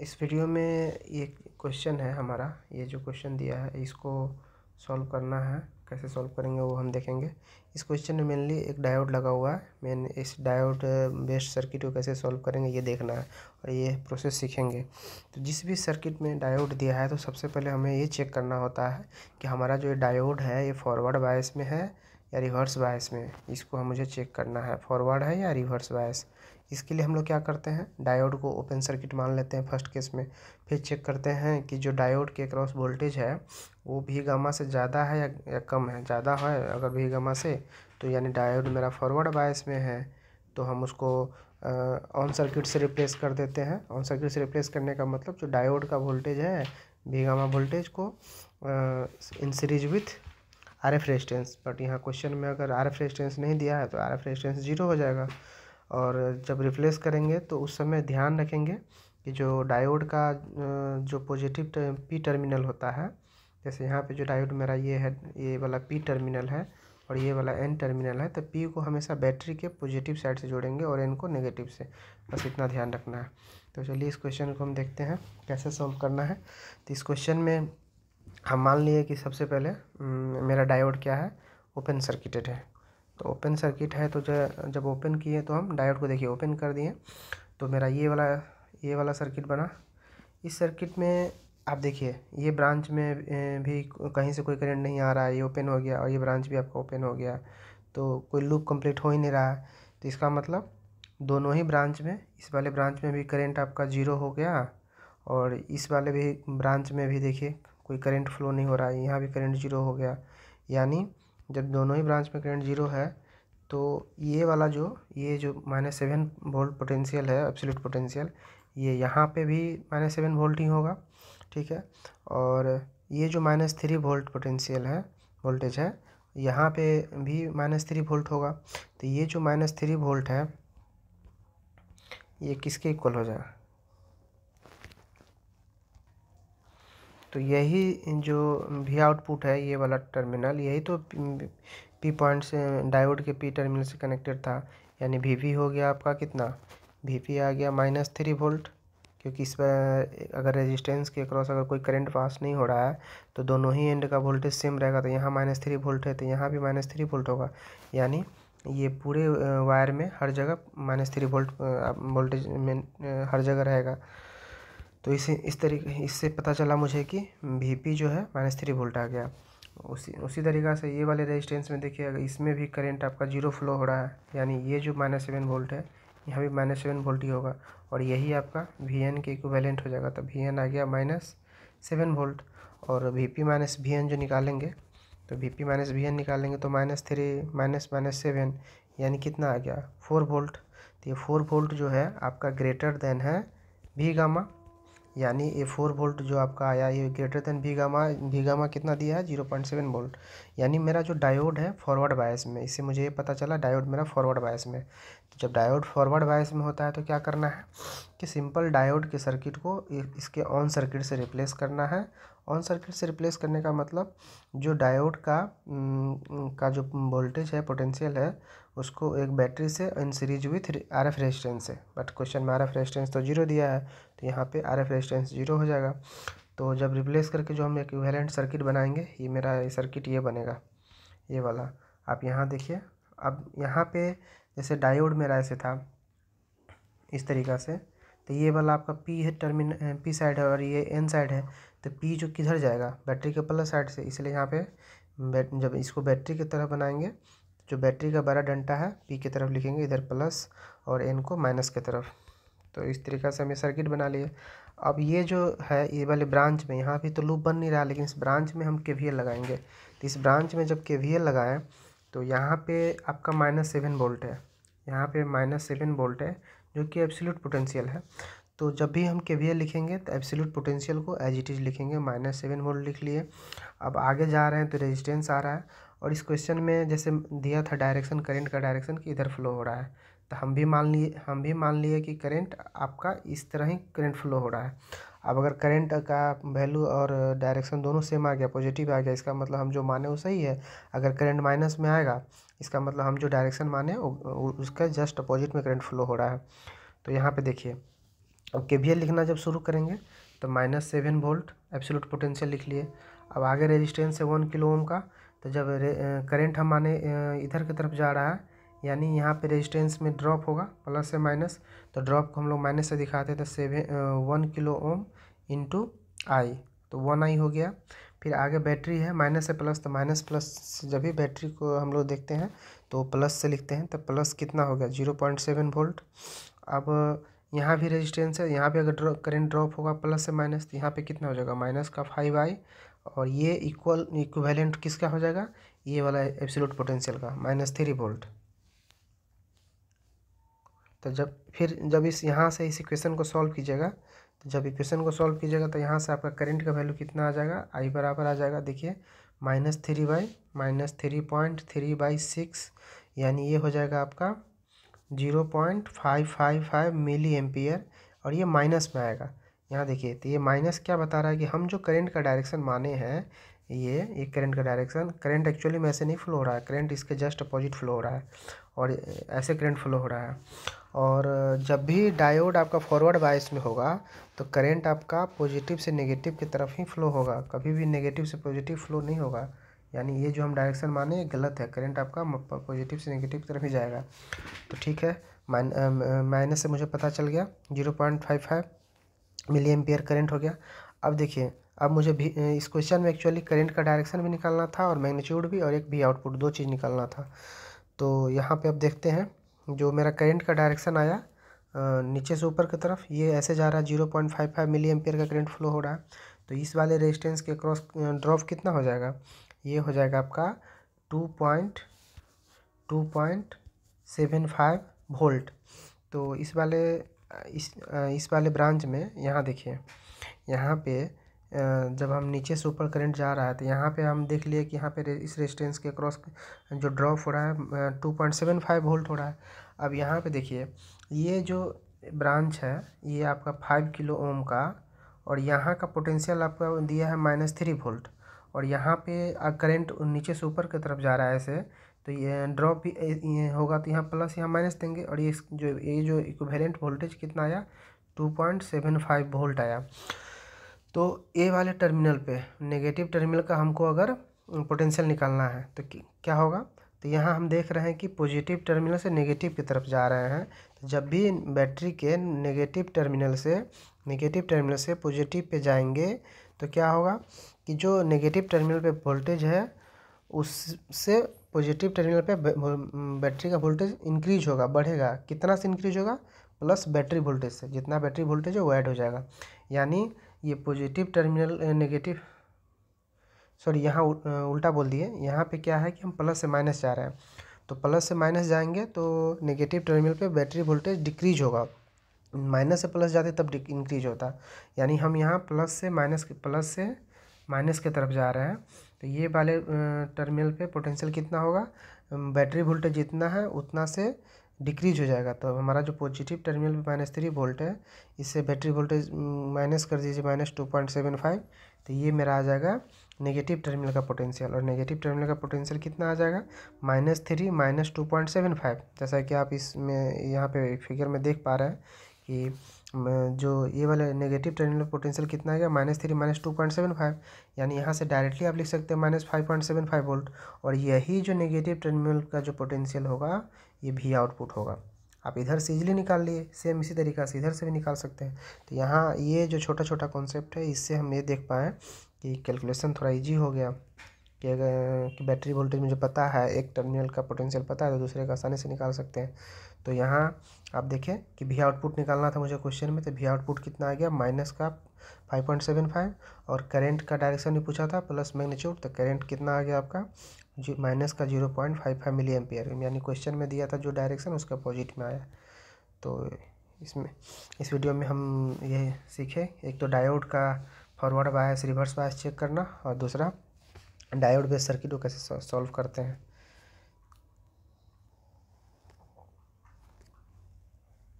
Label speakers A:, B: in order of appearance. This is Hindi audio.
A: इस वीडियो में ये क्वेश्चन है हमारा ये जो क्वेश्चन दिया है इसको सॉल्व करना है कैसे सॉल्व करेंगे वो हम देखेंगे इस क्वेश्चन में मेनली एक डायोड लगा हुआ है मेन इस डायोड बेस्ड सर्किट को कैसे सॉल्व करेंगे ये देखना है और ये प्रोसेस सीखेंगे तो जिस भी सर्किट में डायोड दिया है तो सबसे पहले हमें ये चेक करना होता है कि हमारा जो ये डायोड है ये फॉरवर्ड बायस में है या रिवर्स बायस में इसको हम मुझे चेक करना है फॉरवर्ड है या रिवर्स बायस इसके लिए हम लोग क्या करते हैं डायोड को ओपन सर्किट मान लेते हैं फर्स्ट केस में फिर चेक करते हैं कि जो डायोड के क्रॉस वोल्टेज है वो भी गामा से ज़्यादा है या, या कम है ज़्यादा है अगर भी गामा से तो यानी डायोड मेरा फॉरवर्ड बायस में है तो हम उसको ऑन सर्किट से रिप्लेस कर देते हैं ऑन सर्किट से रिप्लेस करने का मतलब जो डायोड का वोल्टेज है भीगामा वोल्टेज को in series with R F resistance but यहाँ क्वेश्चन में अगर आर एफ रेजिस्टेंस नहीं दिया है तो आर एफ रेजिस्टेंस जीरो हो जाएगा और जब रिप्लेस करेंगे तो उस समय ध्यान रखेंगे कि जो डायोड का जो पॉजिटिव पी टर्मिनल होता है जैसे यहाँ पे जो डायोड मेरा ये है ये वाला पी टर्मिनल है और ये वाला एन टर्मिनल है तो पी को हमेशा बैटरी के पॉजिटिव साइड से जोड़ेंगे और एन को नेगेटिव से बस इतना ध्यान रखना है तो चलिए इस क्वेश्चन को हम देखते हैं कैसे सॉल्व करना है तो इस क्वेश्चन में हम मान लिए कि सबसे पहले मेरा डायोड क्या है ओपन सर्किटेड है तो ओपन सर्किट है तो जब ओपन किए तो हम डायोड को देखिए ओपन कर दिए तो मेरा ये वाला ये वाला सर्किट बना इस सर्किट में आप देखिए ये ब्रांच में भी कहीं से कोई करंट नहीं आ रहा है ये ओपन हो गया और ये ब्रांच भी आपका ओपन हो गया तो कोई लूप कंप्लीट हो ही नहीं रहा है तो इसका मतलब दोनों ही ब्रांच में इस वाले ब्रांच में भी करंट आपका जीरो हो गया और इस वाले भी ब्रांच में भी देखिए कोई करंट फ्लो नहीं हो रहा है यहाँ भी करेंट जीरो हो गया यानी जब दोनों ही ब्रांच में करंट जीरो है तो ये वाला जो ये जो माइनस सेवन वोल्ट पोटेंशियल है एब्सोल्यूट पोटेंशियल ये यहाँ पे भी माइनस सेवन वोल्ट ही होगा ठीक है और ये जो माइनस थ्री वोल्ट पोटेंशियल है वोल्टेज है यहाँ पे भी माइनस थ्री वोल्ट होगा तो ये जो माइनस थ्री वोल्ट है ये किसके इक्वल हो जाएगा तो यही जो भी आउटपुट है ये वाला टर्मिनल यही तो पी पॉइंट से डायोड के पी टर्मिनल से कनेक्टेड था यानी वी पी हो गया आपका कितना वी पी आ गया माइनस थ्री वोल्ट क्योंकि इस पर अगर रेजिस्टेंस के क्रॉस अगर कोई करंट पास नहीं हो रहा है तो दोनों ही एंड का वोल्टेज सेम रहेगा तो यहाँ माइनस थ्री वोल्ट है तो यहाँ भी माइनस थ्री वोल्ट होगा यानी ये पूरे वायर में हर जगह माइनस थ्री वोल्ट वोल्टेज में हर जगह रहेगा तो इसे इस तरीके इससे पता चला मुझे कि वी जो है माइनस थ्री वोल्ट आ गया उसी उसी तरीका से ये वाले रेजिस्टेंस में देखिए अगर इसमें भी करंट आपका जीरो फ्लो हो रहा है यानी ये जो माइनस सेवन वोल्ट है यहाँ भी माइनस सेवन वोल्ट ही होगा और यही आपका वी एन के इक्वेलेंट हो जाएगा तो वी एन आ गया माइनस सेवन वोल्ट और V P minus V N जो निकालेंगे तो V P minus V N निकालेंगे तो minus three minus minus seven यानी कितना आ गया फोर वोल्ट तो ये फोर वोल्ट जो है आपका ग्रेटर देन है वी गामा यानी ये फोर वोल्ट जो आपका आया ये ग्रेटर देन भीगामा भीगामा कितना दिया है जीरो पॉइंट सेवन वोल्ट यानी मेरा जो डायोड है फॉरवर्ड बायस में इससे मुझे ये पता चला डायोड मेरा फॉरवर्ड बायस में तो जब डायोड फॉरवर्ड बायस में होता है तो क्या करना है कि सिंपल डायोड के सर्किट को इसके ऑन सर्किट से रिप्लेस करना है ऑन सर्किट से रिप्लेस करने का मतलब जो डायोड का का जो वोल्टेज है पोटेंशियल है उसको एक बैटरी से in series with R F resistance है बट क्वेश्चन में आर एफ रेजिस्टेंस तो जीरो दिया है तो यहाँ पे आर एफ रेजिस्टेंस जीरो हो जाएगा तो जब रिप्लेस करके जो हम एक वैलेंट सर्किट बनाएंगे ये मेरा ये सर्किट ये बनेगा ये वाला आप यहाँ देखिए अब यहाँ पे जैसे डायोड मेरा ऐसे था इस तरीक़ा से तो ये वाला आपका पी है टर्मिन पी साइड है और ये एन साइड है तो पी जो किधर जाएगा बैटरी के प्लस साइड से इसलिए यहाँ पे जब इसको बैटरी की तरह बनाएंगे जो बैटरी का बड़ा डंटा है पी की तरफ लिखेंगे इधर प्लस और एन को माइनस की तरफ तो इस तरीका से हमें सर्किट बना लिए अब ये जो है ये वाले ब्रांच में यहाँ भी तो लूप बन नहीं रहा लेकिन इस ब्रांच में हम के लगाएंगे तो इस ब्रांच में जब के लगाएं तो यहाँ पे आपका माइनस सेवन वोल्ट है यहाँ पे माइनस सेवन वोल्ट है जो कि एब्सोल्यूट पोटेंशियल है तो जब भी हम के लिखेंगे तो एब्सोल्यूट पोटेंशियल को एज इट इज़ लिखेंगे माइनस सेवन वोल्ट लिख लिए अब आगे जा रहे हैं तो रेजिस्टेंस आ रहा है और इस क्वेश्चन में जैसे दिया था डायरेक्शन करंट का डायरेक्शन कि इधर फ्लो हो रहा है तो हम भी मान लिए हम भी मान लिए कि करंट आपका इस तरह ही करंट फ्लो हो रहा है अब अगर करंट का वैल्यू और डायरेक्शन दोनों सेम आ गया पॉजिटिव आ गया इसका मतलब हम जो माने वो सही है अगर करंट माइनस में आएगा इसका मतलब हम जो डायरेक्शन माने उसका जस्ट अपोजिट में करंट फ्लो हो रहा है तो यहाँ पे देखिए अब के लिखना जब शुरू करेंगे तो minus seven volt absolute potential लिख लिए अब आगे रेजिस्टेंस है वन किलो ओम का तो जब करेंट हम माने इधर की तरफ जा रहा है यानी यहाँ पे रेजिस्टेंस में ड्रॉप होगा प्लस से माइनस तो ड्रॉप को हम लोग माइनस से दिखाते हैं तो seven one kilo ohm into I तो वन आई हो गया फिर आगे बैटरी है माइनस से प्लस तो माइनस प्लस जब भी बैटरी को हम लोग देखते हैं तो प्लस से लिखते हैं तो प्लस कितना हो गया जीरो पॉइंट सेवन वोल्ट अब यहाँ भी रेजिस्टेंस है यहाँ पर अगर ड्रॉ करेंट ड्रॉप होगा प्लस से माइनस तो यहाँ पर कितना हो जाएगा माइनस का फाइव आई और ये इक्वल इक्वेलेंट किसका हो जाएगा ये वाला एब्सोल्यूट पोटेंशियल का माइनस थ्री वोल्ट तो जब फिर जब इस यहाँ से इस इक्वेशन को सॉल्व कीजिएगा तो जब इक्वेशन को सॉल्व कीजिएगा तो यहाँ से आपका करंट का वैल्यू कितना आ जाएगा आई बराबर आ जाएगा देखिए minus three by minus three point three by six यानी ये हो जाएगा आपका zero point five five five मिली एम्पियर और ये माइनस में आएगा यहाँ देखिए तो ये माइनस क्या बता रहा है कि हम जो करेंट का डायरेक्शन माने हैं ये ये करंट का डायरेक्शन करंट एक्चुअली में ऐसे नहीं फ्लो हो रहा है करंट इसके जस्ट अपोजिट फ्लो हो रहा है और ऐसे करंट फ्लो हो रहा है और जब भी डायोड आपका फॉरवर्ड बायस में होगा तो करंट आपका पॉजिटिव से नेगेटिव की तरफ ही फ्लो होगा कभी भी नेगेटिव से पॉजिटिव फ्लो नहीं होगा यानी ये जो हम डायरेक्शन माने ये गलत है करंट आपका पॉजिटिव से नेगेटिव की तरफ ही जाएगा तो ठीक है माइनस से मुझे पता चल गया जीरो पॉइंट फाइव फाइव मिली एम्पियर करंट हो गया अब देखिए अब मुझे भी इस क्वेश्चन में एक्चुअली करंट का डायरेक्शन भी निकालना था और मैग्नीट्यूड भी और एक भी आउटपुट दो चीज़ निकालना था तो यहाँ पे अब देखते हैं जो मेरा करंट का डायरेक्शन आया नीचे से ऊपर की तरफ ये ऐसे जा रहा है zero point five five milli ampere का करंट फ्लो हो रहा है तो इस वाले रेजिस्टेंस के क्रॉस ड्रॉप कितना हो जाएगा ये हो जाएगा आपका two point two point seven five volt तो इस वाले इस इस वाले ब्रांच में यहाँ देखिए यहाँ पे जब हम नीचे से ऊपर करंट जा रहा है तो यहाँ पे हम देख लिए कि यहाँ पे इस रेजिस्टेंस के क्रॉस जो ड्रॉप हो रहा है two point seven five volt हो रहा है अब यहाँ पे देखिए ये जो ब्रांच है ये आपका फाइव किलो ओम का और यहाँ का पोटेंशियल आपका दिया है माइनस थ्री वोल्ट और यहाँ पे करंट नीचे से ऊपर की तरफ जा रहा है ऐसे तो ये ड्रॉप भी ये होगा तो यहाँ प्लस यहाँ माइनस देंगे और ये जो ये जो इक्वेलेंट वोल्टेज कितना आया two point seven five volt आया तो ए वाले टर्मिनल पे नेगेटिव टर्मिनल का हमको अगर पोटेंशियल निकालना है तो क्या होगा तो यहाँ हम देख रहे हैं कि पॉजिटिव टर्मिनल से नेगेटिव की तरफ जा रहे हैं तो जब भी बैटरी के नेगेटिव टर्मिनल से नेगेटिव टर्मिनल से पॉजिटिव पे जाएंगे तो क्या होगा कि जो नेगेटिव टर्मिनल पे वोल्टेज है उससे पॉजिटिव टर्मिनल पे बैटरी का वोल्टेज इंक्रीज होगा बढ़ेगा कितना से इंक्रीज होगा प्लस बैटरी वोल्टेज से जितना बैटरी वोल्टेज है वो ऐड हो जाएगा यानी ये पॉजिटिव टर्मिनल नेगेटिव सॉरी यहाँ उल्टा बोल दिए यहाँ पे क्या है कि हम प्लस से माइनस जा रहे हैं तो प्लस से माइनस जाएंगे तो नेगेटिव टर्मिनल पे बैटरी वोल्टेज डिक्रीज होगा माइनस से प्लस जाते तब इंक्रीज होता यानी हम यहाँ प्लस से माइनस प्लस से माइनस के तरफ जा रहे हैं तो ये वाले टर्मिनल पे पोटेंशियल कितना होगा बैटरी वोल्टेज जितना है उतना से डिक्रीज हो जाएगा तो हमारा जो पॉजिटिव टर्मिनल में माइनस थ्री वोल्ट है इससे बैटरी वोल्टेज माइनस कर दीजिए minus two point seven five तो ये मेरा आ जाएगा नेगेटिव टर्मिनल का पोटेंशियल और नेगेटिव टर्मिनल का पोटेंशियल कितना आ जाएगा minus three minus two point seven five जैसा कि आप इसमें यहाँ पे फिगर में देख पा रहे हैं कि जो ये वाला नेगेटिव टर्मिनल पोटेंशियल कितना आएगा minus three minus two point seven five यानी यहाँ से डायरेक्टली आप लिख सकते हैं minus five point seven five volt और यही जो नेगेटिव टर्मिनल का जो पोटेंशियल होगा ये भी आउटपुट होगा आप इधर से इजली निकाल लिए सेम इसी तरीका से इधर से भी निकाल सकते हैं तो यहाँ ये जो छोटा छोटा कॉन्सेप्ट है इससे हम ये देख पाएँ कि कैलकुलेशन थोड़ा ईजी हो गया कि अगर कि बैटरी वोल्टेज मुझे पता है एक टर्मिनल का पोटेंशियल पता है तो दूसरे का आसानी से निकाल सकते हैं तो यहाँ आप देखें कि भी आउटपुट निकालना था मुझे क्वेश्चन में तो भी आउटपुट कितना आ गया माइनस का फाइव पॉइंट सेवन फाइव और करेंट का डायरेक्शन भी पूछा था प्लस मैग्नीट्यूड तो करेंट कितना आ गया आपका माइनस का जीरो पॉइंट फाइव फाइव मिली एम्पियर यानी क्वेश्चन में दिया था जो डायरेक्शन उसके अपोजिट में आया तो इसमें इस वीडियो में हम ये सीखे एक तो डायोड का forward bias reverse bias check करना और दूसरा डायोड बेस सर्किट को कैसे सॉल्व करते हैं